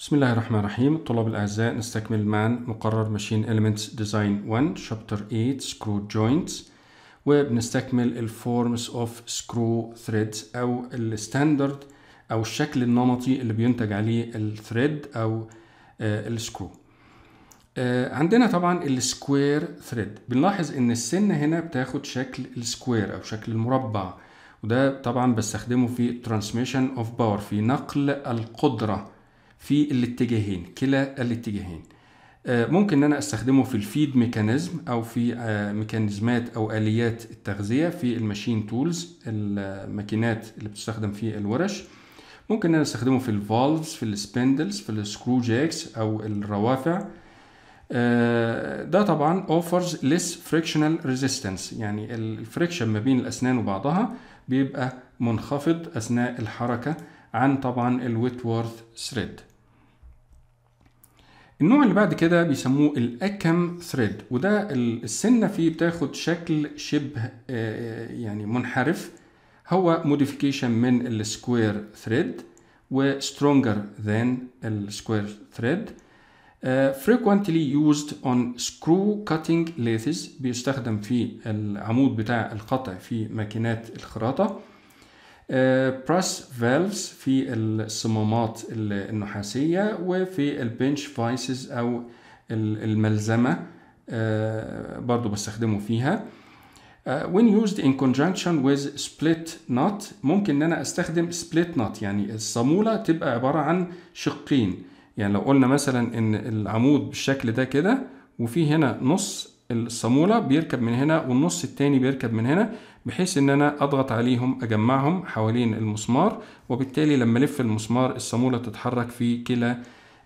بسم الله الرحمن الرحيم الطلاب الأعزاء نستكمل الآن مقرر ماشين Elements Design 1 Chapter 8 Screw Joints وبنستكمل الفورمز اوف سكرو ثريدز أو الستاندرد أو الشكل النمطي اللي بينتج عليه الثريد أو آه السكرو آه عندنا طبعا السكوير ثريد بنلاحظ ان السن هنا بتاخد شكل السكوير او شكل المربع وده طبعا بستخدمه في ترانسميشن اوف باور في نقل القدره في الاتجاهين كلا الاتجاهين آه، ممكن ان انا استخدمه في الفيد ميكانيزم او في آه، ميكانيزمات او اليات التغذيه في الماشين تولز الماكينات اللي بتستخدم في الورش ممكن ان انا استخدمه في الفالفز في السبندلز في السكرو جاكس او الروافع آه، ده طبعا offers less frictional resistance يعني الفريكشن ما بين الاسنان وبعضها بيبقى منخفض اثناء الحركه عن طبعا الويتورث ثريد النوع اللي بعد كده بيسموه الاكم ثريد وده السنه فيه بتاخد شكل شبه آه، يعني منحرف هو موديفيكيشن من السكوير ثريد وسترونجر ذان السكوير ثريد frequently used on screw cutting lathes بيستخدم في العمود بتاع القطع في ماكينات الخراطه براس آه، فالفز في الصمامات النحاسية وفي البنش فايسز أو الملزمة آه، برضو بستخدمه فيها آه، when used in conjunction with split knot ممكن ان انا استخدم split knot يعني الصامولة تبقى عبارة عن شقين يعني لو قلنا مثلا ان العمود بالشكل ده كده وفي هنا نص الصامولة بيركب من هنا والنص التاني بيركب من هنا بحيث ان انا اضغط عليهم اجمعهم حوالين المسمار وبالتالي لما الف المسمار الصامولة تتحرك في كلا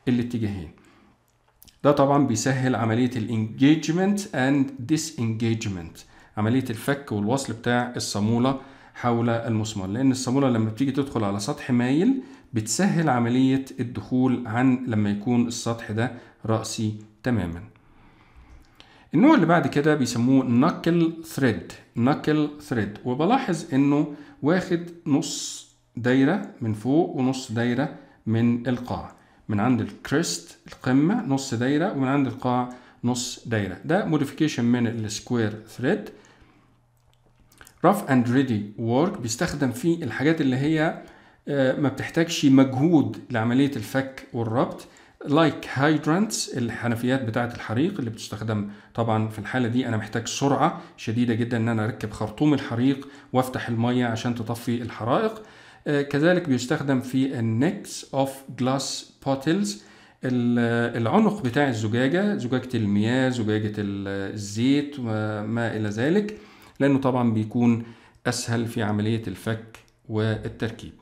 الاتجاهين ده طبعا بيسهل عملية الانجيجمنت اند انجيجمنت عملية الفك والوصل بتاع الصامولة حول المسمار لان الصامولة لما بتيجي تدخل على سطح مايل بتسهل عملية الدخول عن لما يكون السطح ده رأسي تماما النوع اللي بعد كده بيسموه نكل ثريد نكل ثريد وبلاحظ انه واخد نص دايرة من فوق ونص دايرة من القاع من عند الكريست القمة نص دايرة ومن عند القاع نص دايرة ده موديفيكيشن من السكوير ثريد رف اند ريدي وورك بيستخدم في الحاجات اللي هي آه، ما بتحتاجش مجهود لعملية الفك والربط لايك هايدرانتس الحنفيات بتاعه الحريق اللي بتستخدم طبعا في الحاله دي انا محتاج سرعه شديده جدا ان انا اركب خرطوم الحريق وافتح الميه عشان تطفي الحرائق آه، كذلك بيستخدم في النكس اوف جلاس بوتلز العنق بتاع الزجاجه زجاجه المياه زجاجه الزيت وما الى ذلك لانه طبعا بيكون اسهل في عمليه الفك والتركيب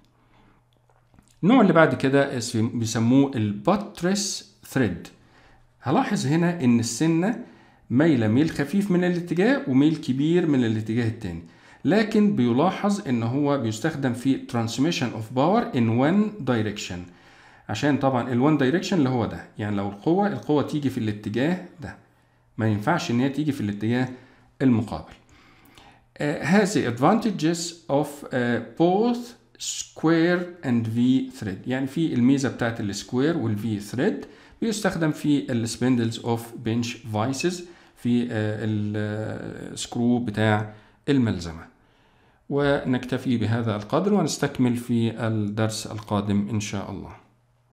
النوع اللي بعد كده بيسموه الباترس ثريد هلاحظ هنا ان السنه مايله ميل خفيف من الاتجاه وميل كبير من الاتجاه التاني لكن بيلاحظ ان هو بيستخدم في ترانسميشن اوف باور ان وان دايركشن عشان طبعا الوان دايركشن اللي هو ده يعني لو القوه القوه تيجي في الاتجاه ده ما ينفعش ان هي تيجي في الاتجاه المقابل هذه آه، advantages of آه، both سكوير اند في ثريد يعني في الميزه بتاعت السكوير والفي ثريد بيستخدم في السبندلز اوف بنش فايسز في آه، السكرو آه، بتاع الملزمه ونكتفي بهذا القدر ونستكمل في الدرس القادم ان شاء الله